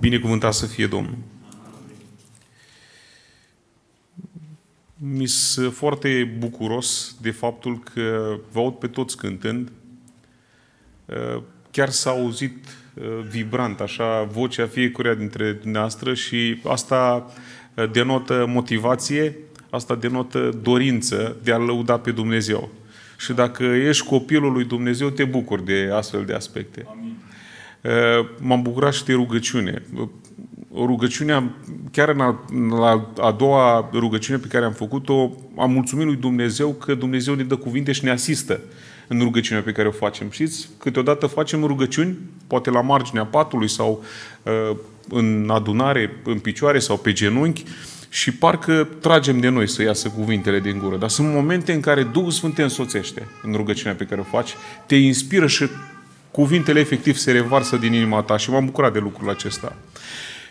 Binecuvântat să fie Domnul. Mi sunt foarte bucuros de faptul că vă aud pe toți cântând. Uh, chiar s-a auzit uh, vibrant, așa, vocea fiecăruia dintre dumneavoastră și asta uh, denotă motivație, asta denotă dorință de a lăuda pe Dumnezeu. Și dacă ești copilul lui Dumnezeu, te bucuri de astfel de aspecte. Amin. Uh, m-am bucurat și de rugăciune. Uh, rugăciunea, chiar în a, la a doua rugăciune pe care am făcut-o, am mulțumit lui Dumnezeu că Dumnezeu ne dă cuvinte și ne asistă în rugăciunea pe care o facem. Știți, câteodată facem rugăciuni, poate la marginea patului sau uh, în adunare, în picioare sau pe genunchi, și parcă tragem de noi să iasă cuvintele din gură. Dar sunt momente în care Duhul Sfânt te însoțește în rugăciunea pe care o faci, te inspiră și cuvintele efectiv se revarsă din inima ta și m-am bucurat de lucrul acesta.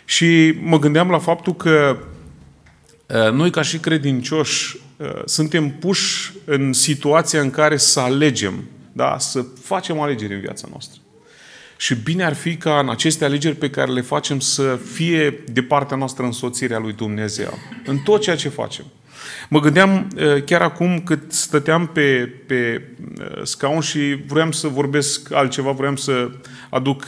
Și mă gândeam la faptul că uh, noi ca și credincioși uh, suntem puși în situația în care să alegem, da? să facem alegeri în viața noastră. Și bine ar fi ca în aceste alegeri pe care le facem să fie de partea noastră însoțirea lui Dumnezeu. În tot ceea ce facem. Mă gândeam chiar acum cât stăteam pe, pe scaun și vroiam să vorbesc altceva, vroiam să aduc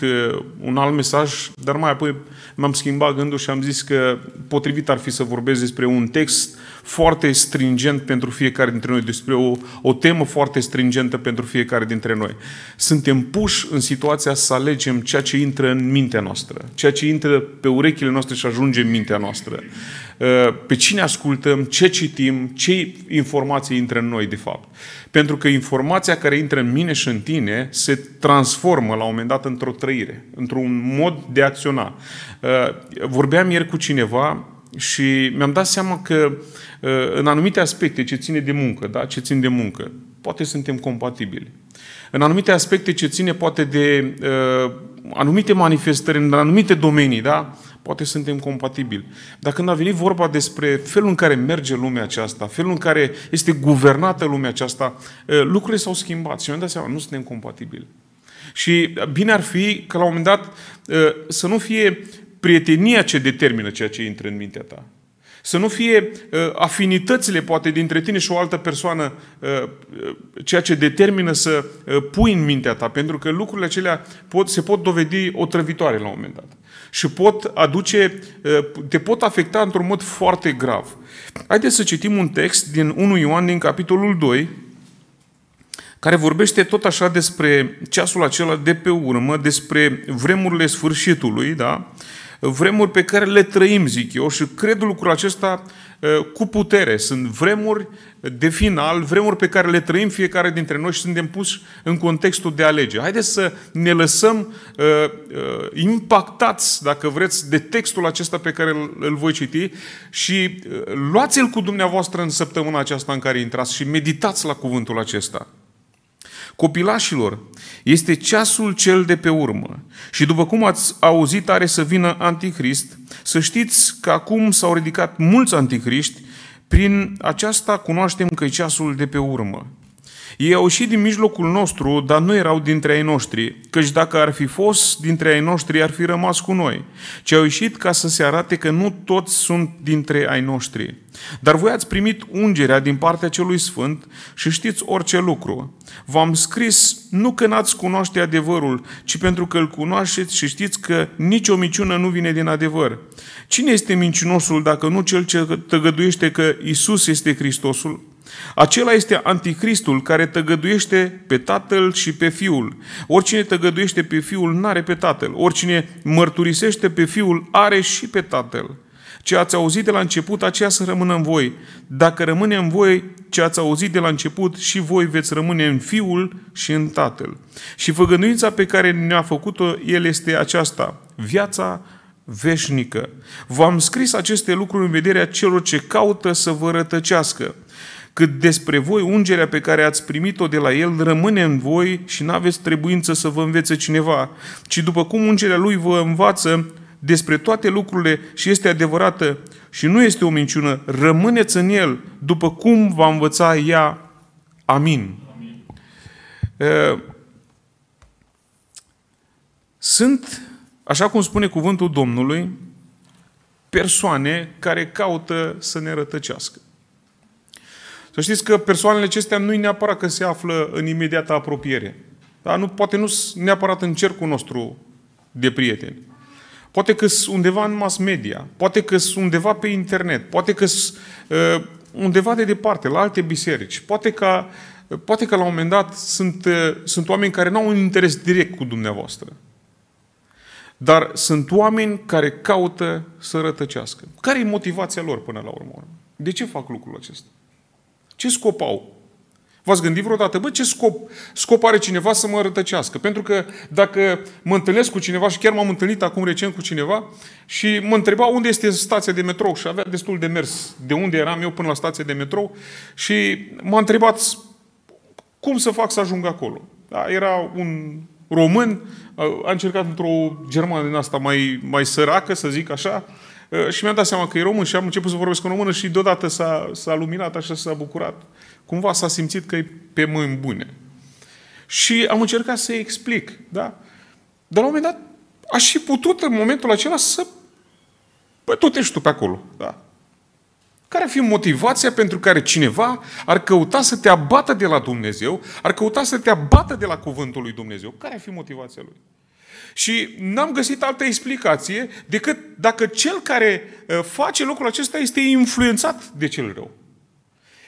un alt mesaj, dar mai apoi m am schimbat gândul și am zis că potrivit ar fi să vorbesc despre un text, foarte stringent pentru fiecare dintre noi, despre o, o temă foarte stringentă pentru fiecare dintre noi. Suntem puși în situația să alegem ceea ce intră în mintea noastră, ceea ce intră pe urechile noastre și ajunge în mintea noastră. Uh, pe cine ascultăm, ce citim, ce informații intră în noi, de fapt. Pentru că informația care intră în mine și în tine se transformă la un moment dat într-o trăire, într-un mod de a acționa. Uh, vorbeam ieri cu cineva și mi-am dat seama că ă, în anumite aspecte ce ține de muncă, da? ce țin de muncă, poate suntem compatibili. În anumite aspecte ce ține poate de uh, anumite manifestări, în anumite domenii, da? poate suntem compatibili. Dar când a venit vorba despre felul în care merge lumea aceasta, felul în care este guvernată lumea aceasta, uh, lucrurile s-au schimbat și mi-am dat seama, nu suntem compatibili. Și bine ar fi că la un moment dat să nu fie prietenia ce determină ceea ce intră în mintea ta. Să nu fie uh, afinitățile, poate, dintre tine și o altă persoană, uh, uh ceea ce determină să uh, pui în mintea ta, pentru că lucrurile acelea pot, se pot dovedi o trăvitoare la un moment dat. Și pot aduce, uh, te pot afecta într-un mod foarte grav. Haideți să citim un text din 1 Ioan, din capitolul 2, care vorbește tot așa despre ceasul acela de pe urmă, despre vremurile sfârșitului, da? Uh, vremuri pe care le trăim, zic eu, și cred lucrul acesta uh, cu putere. Sunt vremuri de final, vremuri pe care le trăim fiecare dintre noi și suntem puși în contextul de alege. Haideți să ne lăsăm uh, uh, impactați, dacă vreți, de textul acesta pe care îl, îl voi citi și uh, luați-l cu dumneavoastră în săptămâna aceasta în care intrați și meditați la cuvântul acesta. Copilașilor, este ceasul cel de pe urmă și după cum ați auzit are să vină anticrist, să știți că acum s-au ridicat mulți anticriști, prin aceasta cunoaștem că e ceasul de pe urmă. Ei au ieșit din mijlocul nostru, dar nu erau dintre ai noștri, căci dacă ar fi fost dintre ai noștri, ar fi rămas cu noi, ci au ieșit ca să se arate că nu toți sunt dintre ai noștri. Dar voi ați primit ungerea din partea celui Sfânt și știți orice lucru. V-am scris nu că n-ați cunoaște adevărul, ci pentru că îl cunoașteți și știți că nicio miciună nu vine din adevăr. Cine este mincinosul dacă nu cel ce tăgăduiește că Isus este Hristosul? Acela este anticristul care tăgăduiește pe tatăl și pe fiul. Oricine tăgăduiește pe fiul n-are pe tatăl. Oricine mărturisește pe fiul are și pe tatăl. Ce ați auzit de la început, aceea să rămână în voi. Dacă rămâne în voi ce ați auzit de la început, și voi veți rămâne în Fiul și în Tatăl. Și făgăduința pe care ne-a făcut-o El este aceasta, viața veșnică. V-am scris aceste lucruri în vederea celor ce caută să vă rătăcească cât despre voi ungerea pe care ați primit-o de la El rămâne în voi și nu aveți trebuință să vă învețe cineva, ci după cum ungerea Lui vă învață despre toate lucrurile și este adevărată și nu este o minciună, rămâneți în El după cum va învăța ea. Amin. Amin. Sunt, așa cum spune cuvântul Domnului, persoane care caută să ne rătăcească. Să știți că persoanele acestea nu-i neapărat că se află în imediată apropiere. Dar nu, poate nu sunt neapărat în cercul nostru de prieteni. Poate că sunt undeva în mass media, poate că sunt undeva pe internet, poate că sunt uh, undeva de departe, la alte biserici, poate că, poate că la un moment dat sunt, uh, sunt oameni care nu au un interes direct cu dumneavoastră. Dar sunt oameni care caută să rătăcească. Care e motivația lor până la urmă? De ce fac lucrul acesta? Ce scop au? V-ați gândit vreodată, bă, ce scop, scop are cineva să mă rătăcească? Pentru că dacă mă întâlnesc cu cineva și chiar m-am întâlnit acum recent cu cineva și mă întreba unde este stația de metrou și avea destul de mers de unde eram eu până la stația de metrou și m-a întrebat cum să fac să ajung acolo. Da, era un român, a încercat într-o germană din asta mai, mai săracă, să zic așa, Uh, și mi-am dat seama că e român și am început să vorbesc cu română și deodată s-a, s-a luminat așa, s-a bucurat. Cumva s-a simțit că e pe mâini bune. Și am încercat să-i explic, da? Dar la un moment dat aș fi putut în momentul acela să... Păi tot ești tu pe acolo, da? Care ar fi motivația pentru care cineva ar căuta să te abată de la Dumnezeu, ar căuta să te abată de la cuvântul lui Dumnezeu? Care ar fi motivația lui? Și n-am găsit altă explicație decât dacă cel care uh, face lucrul acesta este influențat de cel rău.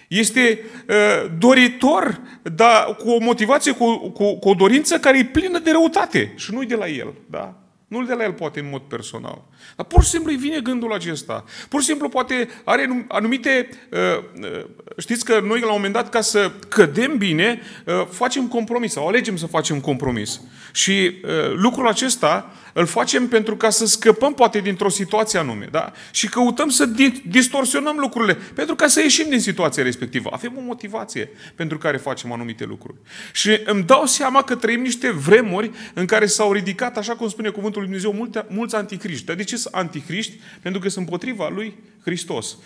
Este uh, doritor, dar cu o motivație, cu, cu, cu o dorință care e plină de răutate și nu de la el. Da? Nu de la el poate în mod personal. Dar pur și simplu îi vine gândul acesta. Pur și simplu poate are anumite... Uh, uh, știți că noi la un moment dat ca să cădem bine uh, facem compromis sau alegem să facem compromis. Și lucrul acesta îl facem pentru ca să scăpăm poate dintr-o situație anume. Da? Și căutăm să distorsionăm lucrurile pentru ca să ieșim din situația respectivă. Avem o motivație pentru care facem anumite lucruri. Și îmi dau seama că trăim niște vremuri în care s-au ridicat, așa cum spune cuvântul lui Dumnezeu multe, mulți anticriști. Dar de ce sunt anticriști? Pentru că sunt împotriva lui Hristos.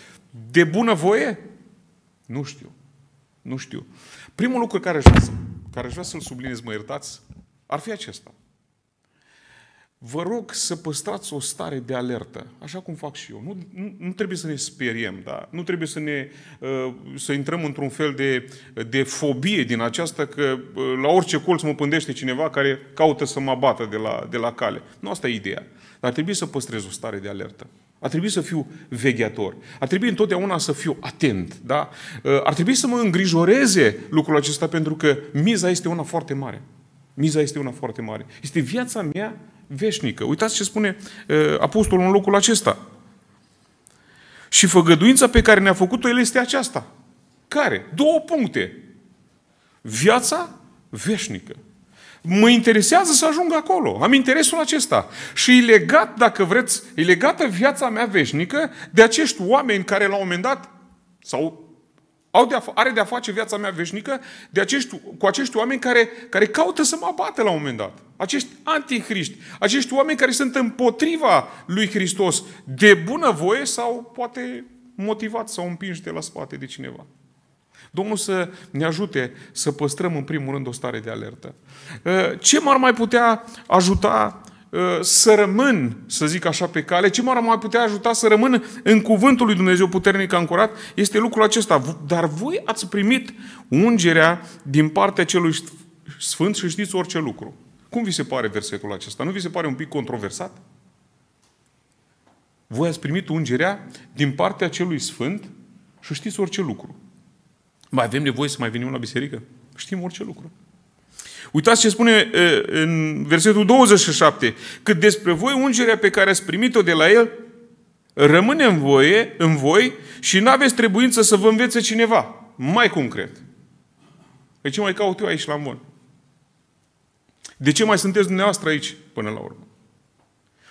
De bună voie? Nu știu. Nu știu. Primul lucru care aș vrea, să, care aș vrea să-l subliniez, mă iertați, ar fi acesta vă rog să păstrați o stare de alertă, așa cum fac și eu. Nu, nu, nu trebuie să ne speriem, da? nu trebuie să, ne, uh, să intrăm într-un fel de, de fobie din aceasta că uh, la orice colț mă pândește cineva care caută să mă abată de la, de la cale. Nu asta e ideea. Dar trebuie să păstrez o stare de alertă. Ar trebui să fiu vegheator. Ar trebui întotdeauna să fiu atent. Da? Uh, ar trebui să mă îngrijoreze lucrul acesta pentru că miza este una foarte mare. Miza este una foarte mare. Este viața mea veșnică. Uitați ce spune apostolul în locul acesta. Și făgăduința pe care ne-a făcut-o el este aceasta. Care? Două puncte. Viața veșnică. Mă interesează să ajung acolo. Am interesul acesta. Și e legat, dacă vreți, e legată viața mea veșnică de acești oameni care la un moment dat, sau au de a, are de-a face viața mea veșnică de acești, cu acești oameni care, care caută să mă abate la un moment dat. Acești antichriști, acești oameni care sunt împotriva lui Hristos de bună voie sau poate motivați sau împinși de la spate de cineva. Domnul să ne ajute să păstrăm în primul rând o stare de alertă. Ă, ce m-ar mai putea ajuta Uh, să rămân, să zic așa, pe cale, ce m-ar mai putea ajuta să rămân în cuvântul lui Dumnezeu puternic ancorat, este lucrul acesta. Dar voi ați primit ungerea din partea celui sfânt și știți orice lucru. Cum vi se pare versetul acesta? Nu vi se pare un pic controversat? Voi ați primit ungerea din partea celui sfânt și știți orice lucru. Mai avem nevoie să mai venim la biserică? Știm orice lucru. Uitați ce spune în versetul 27. Cât despre voi, ungerea pe care ați primit-o de la el rămâne în, voie, în voi și nu aveți trebuință să vă învețe cineva. Mai concret, de păi ce mai caut eu aici la mon? De ce mai sunteți dumneavoastră aici până la urmă?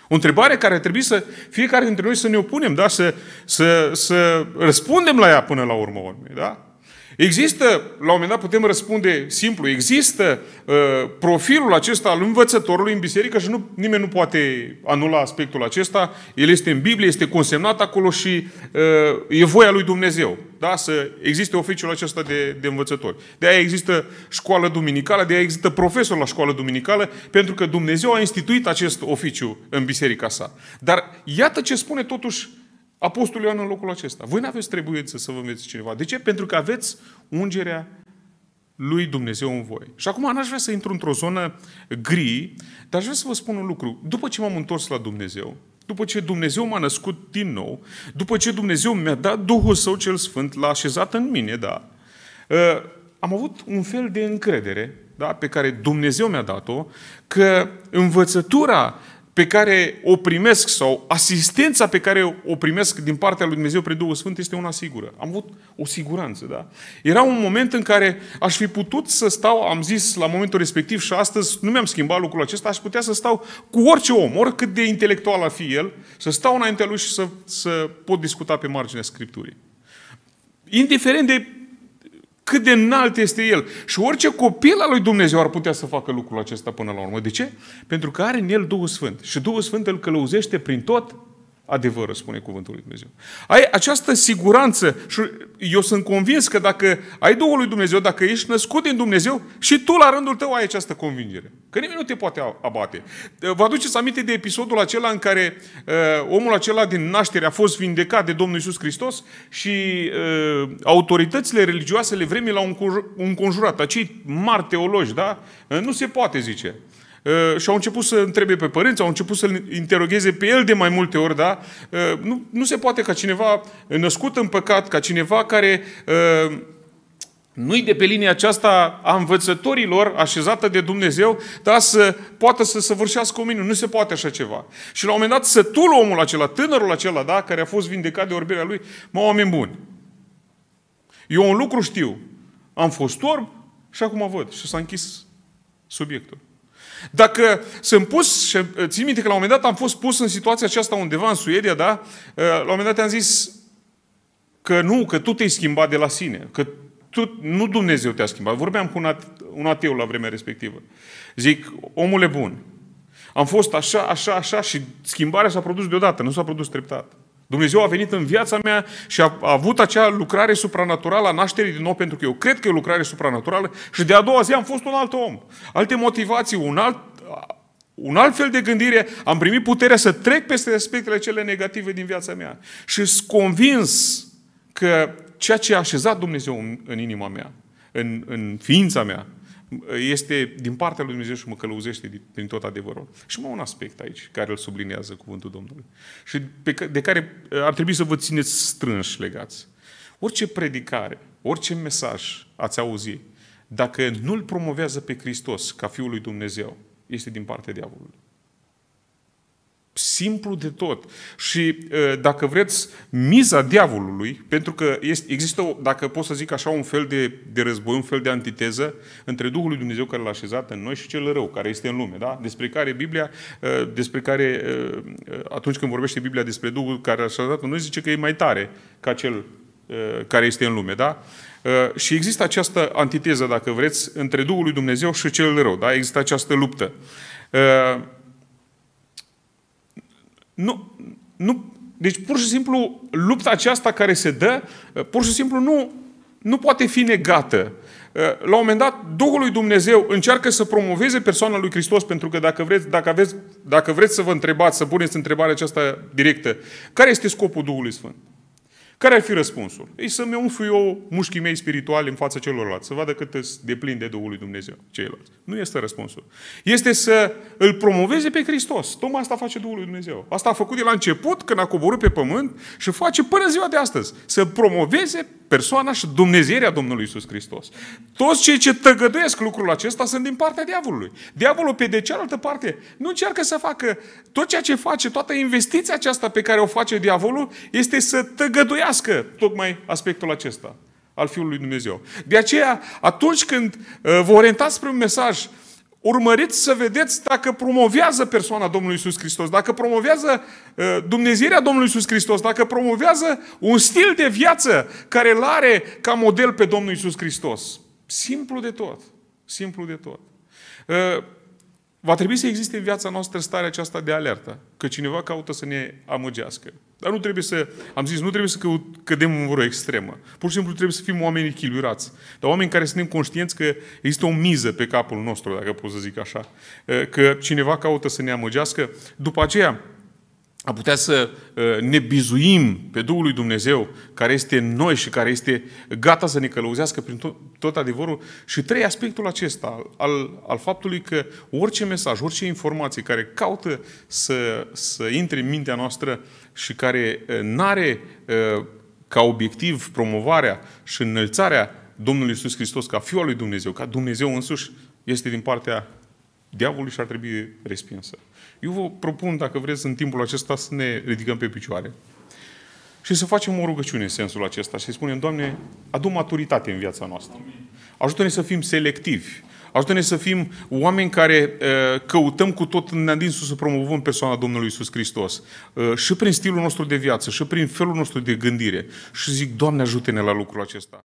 O întrebare care trebuie să fiecare dintre noi să ne opunem, da? să, să, să răspundem la ea până la urmă. da? Există, la un moment dat putem răspunde simplu, există uh, profilul acesta al învățătorului în biserică și nu, nimeni nu poate anula aspectul acesta. El este în Biblie, este consemnat acolo și uh, e voia lui Dumnezeu da? să existe oficiul acesta de, de învățători. De aia există școală duminicală, de aia există profesor la școală duminicală, pentru că Dumnezeu a instituit acest oficiu în biserica sa. Dar iată ce spune totuși Apostolul Ioan în locul acesta. Voi nu aveți trebuință să vă înveți cineva. De ce? Pentru că aveți ungerea lui Dumnezeu în voi. Și acum n-aș vrea să intru într-o zonă gri, dar aș vrea să vă spun un lucru. După ce m-am întors la Dumnezeu, după ce Dumnezeu m-a născut din nou, după ce Dumnezeu mi-a dat Duhul Său cel Sfânt, l-a așezat în mine, da, ă, am avut un fel de încredere da, pe care Dumnezeu mi-a dat-o, că învățătura pe care o primesc sau asistența pe care o primesc din partea lui Dumnezeu prin Duhul Sfânt este una sigură. Am avut o siguranță, da? Era un moment în care aș fi putut să stau, am zis la momentul respectiv și astăzi nu mi-am schimbat lucrul acesta, aș putea să stau cu orice om, oricât de intelectual ar fi el, să stau înaintea lui și să, să pot discuta pe marginea Scripturii. Indiferent de cât de înalt este El. Și orice copil al lui Dumnezeu ar putea să facă lucrul acesta până la urmă. De ce? Pentru că are în el Duhul Sfânt. Și Duhul Sfânt îl călăuzește prin tot Adevăr, spune cuvântul lui Dumnezeu. Ai această siguranță și eu sunt convins că dacă ai Duhul lui Dumnezeu, dacă ești născut din Dumnezeu, și tu la rândul tău ai această convingere. Că nimeni nu te poate abate. Vă aduceți aminte de episodul acela în care uh, omul acela din naștere a fost vindecat de Domnul Isus Hristos și uh, autoritățile religioase le vremii l-au înconjurat. Acei mari teologi, da? Uh, nu se poate, zice. Uh, și au început să întrebe pe părinți, au început să-l interogheze pe el de mai multe ori, da? Uh, nu, nu se poate ca cineva născut în păcat, ca cineva care uh, nu-i de pe linia aceasta a învățătorilor așezată de Dumnezeu, dar să poată să săvârșească o minune. Nu se poate așa ceva. Și la un moment dat, sătul omul acela, tânărul acela, da, care a fost vindecat de orbirea lui, mă, oameni buni, eu un lucru știu, am fost orb și acum văd. Și s-a închis subiectul. Dacă sunt pus, și eh, țin minte că la un moment dat am fost pus în situația aceasta undeva în Suedia, da? Eh, la un moment dat am zis că nu, că tu te-ai schimbat de la sine, că tu, nu Dumnezeu te-a schimbat. Vorbeam cu un, ateu la vremea respectivă. Zic, omule bun, am fost așa, așa, așa și schimbarea s-a produs deodată, nu s-a produs treptat. Dumnezeu a venit în viața mea și a, avut acea lucrare supranaturală a nașterii din nou, pentru că eu cred că e o lucrare supranaturală și de a doua zi am fost un alt om. Alte motivații, un alt, un alt fel de gândire, am primit puterea să trec peste aspectele cele negative din viața mea. Și sunt convins că ceea ce a așezat Dumnezeu în, în inima mea, în, în ființa mea, este din partea lui Dumnezeu și mă călăuzește prin tot adevărul. Și mai un aspect aici, care îl sublinează cuvântul Domnului. Și de care uh, ar trebui să vă țineți strânși legați. Orice predicare, orice mesaj ați auzi, dacă nu-l promovează pe Hristos ca Fiul lui Dumnezeu, este din partea diavolului. Simplu de tot. Și dacă vreți, miza diavolului, pentru că este, există, dacă pot să zic așa, un fel de, de război, un fel de antiteză între Duhul lui Dumnezeu care l-a așezat în noi și cel rău care este în lume. Da? Despre care Biblia, despre care atunci când vorbește Biblia despre Duhul care l-a așezat în noi, zice că e mai tare ca cel care este în lume. Da? Și există această antiteză, dacă vreți, între Duhul lui Dumnezeu și cel rău. Da? Există această luptă. Nu, nu, deci pur și simplu lupta aceasta care se dă, uh, pur și simplu nu, nu poate fi negată. Uh, la un moment dat, Duhul lui Dumnezeu încearcă să promoveze persoana lui Hristos, pentru că dacă vreți, dacă, aveți, dacă vreți să vă întrebați, să puneți întrebarea aceasta directă, care este scopul Duhului Sfânt? Care ar fi răspunsul? Ei să-mi umflu eu mușchii mei spirituali în fața celorlalți, să vadă cât îți deplin de Duhul lui Dumnezeu ceilalți. Nu este răspunsul. Este să îl promoveze pe Hristos. Tocmai asta face Duhul lui Dumnezeu. Asta a făcut de la început, când a coborât pe pământ și face până ziua de astăzi. Să promoveze persoana și dumnezeirea Domnului Isus Hristos. Toți cei ce tăgăduiesc lucrul acesta sunt din partea diavolului. Diavolul, pe de cealaltă parte, nu încearcă să facă tot ceea ce face, toată investiția aceasta pe care o face diavolul, este să tăgăduiască cunoască tocmai aspectul acesta al Fiului lui Dumnezeu. De aceea, atunci când uh, vă orientați spre un mesaj, urmăriți să vedeți dacă promovează persoana Domnului Isus Hristos, dacă promovează uh, Dumnezeirea Domnului Isus Hristos, dacă promovează un stil de viață care îl are ca model pe Domnul Isus Hristos. Simplu de tot. Simplu de tot. Uh, va trebui să existe în viața noastră starea aceasta de alertă, că cineva caută să ne amăgească. Dar nu trebuie să, am zis, nu trebuie să căut, cădem în vreo extremă. Pur și simplu trebuie să fim oameni echilibrați. Dar oameni care suntem conștienți că există o miză pe capul nostru, dacă pot să zic așa. Că cineva caută să ne amăgească. După aceea, a putea să uh, ne bizuim pe Duhul lui Dumnezeu, care este în noi și care este gata să ne călăuzească prin tot, tot adevărul. Și trei, aspectul acesta al, al faptului că orice mesaj, orice informație care caută să, să intre în mintea noastră și care uh, n-are uh, ca obiectiv promovarea și înălțarea Domnului Iisus Hristos ca Fiul lui Dumnezeu, ca Dumnezeu însuși, este din partea Diavolul și ar trebui respinsă. Eu vă propun, dacă vreți, în timpul acesta să ne ridicăm pe picioare și să facem o rugăciune în sensul acesta și să spunem, Doamne, adu maturitate în viața noastră. Ajută-ne să fim selectivi. Ajută-ne să fim oameni care uh, căutăm cu tot în neadinsul să promovăm persoana Domnului Isus Hristos. Uh, și prin stilul nostru de viață, și prin felul nostru de gândire. Și zic, Doamne, ajută-ne la lucrul acesta.